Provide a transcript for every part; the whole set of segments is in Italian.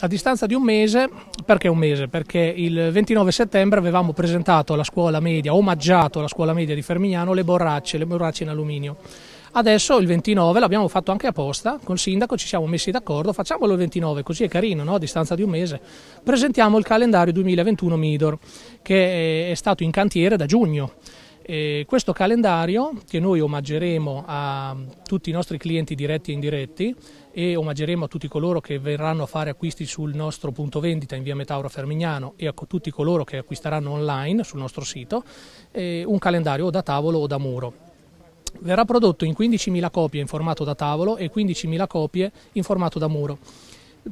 A distanza di un mese, perché un mese? Perché il 29 settembre avevamo presentato alla scuola media, omaggiato alla scuola media di Fermignano, le borracce, le borracce in alluminio. Adesso il 29 l'abbiamo fatto anche apposta, col sindaco ci siamo messi d'accordo, facciamolo il 29, così è carino, no? a distanza di un mese. Presentiamo il calendario 2021 Midor, che è stato in cantiere da giugno. E questo calendario che noi omaggeremo a tutti i nostri clienti diretti e indiretti e omaggeremo a tutti coloro che verranno a fare acquisti sul nostro punto vendita in via Metauro Fermignano e a tutti coloro che acquisteranno online sul nostro sito un calendario o da tavolo o da muro. Verrà prodotto in 15.000 copie in formato da tavolo e 15.000 copie in formato da muro.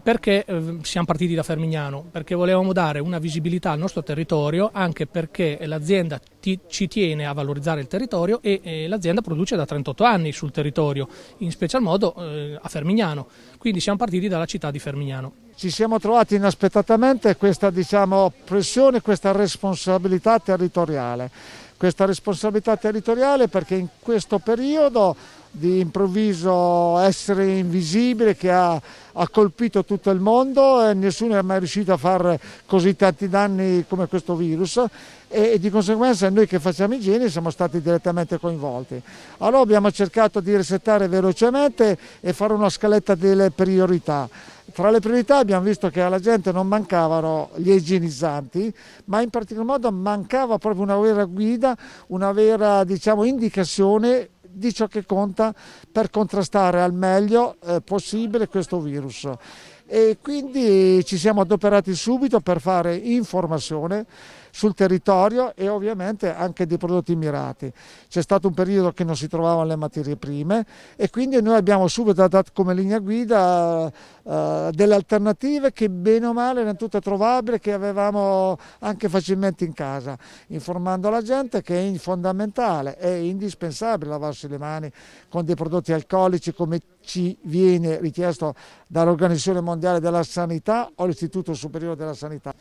Perché eh, siamo partiti da Fermignano? Perché volevamo dare una visibilità al nostro territorio, anche perché l'azienda ci tiene a valorizzare il territorio e, eh, l'azienda produce da 38 anni sul territorio, in special modo eh, a Fermignano. Quindi siamo partiti dalla città di Fermignano. Ci siamo trovati inaspettatamente questa diciamo, pressione, questa responsabilità territoriale. Questa responsabilità territoriale perché in questo periodo di improvviso essere invisibile che ha, ha, colpito tutto il mondo e nessuno è mai riuscito a fare così tanti danni come questo virus e, e, di conseguenza noi che facciamo igiene siamo stati direttamente coinvolti. Allora abbiamo cercato di resettare velocemente e fare una scaletta delle priorità. Tra le priorità abbiamo visto che alla gente non mancavano gli igienizzanti, ma in particolar modo mancava proprio una vera guida, una vera diciamo, indicazione di ciò che conta per contrastare al meglio eh, possibile questo virus e quindi ci siamo adoperati subito per fare informazione sul territorio e ovviamente anche dei prodotti mirati. C'è stato un periodo che non si trovavano le materie prime e quindi noi abbiamo subito dato come linea guida uh, delle alternative che bene o male erano tutte trovabili che avevamo anche facilmente in casa, informando la gente che è fondamentale, è indispensabile lavarsi le mani con dei prodotti alcolici come ci viene richiesto dall'Organizzazione Mondiale della Sanità o l'Istituto Superiore della Sanità.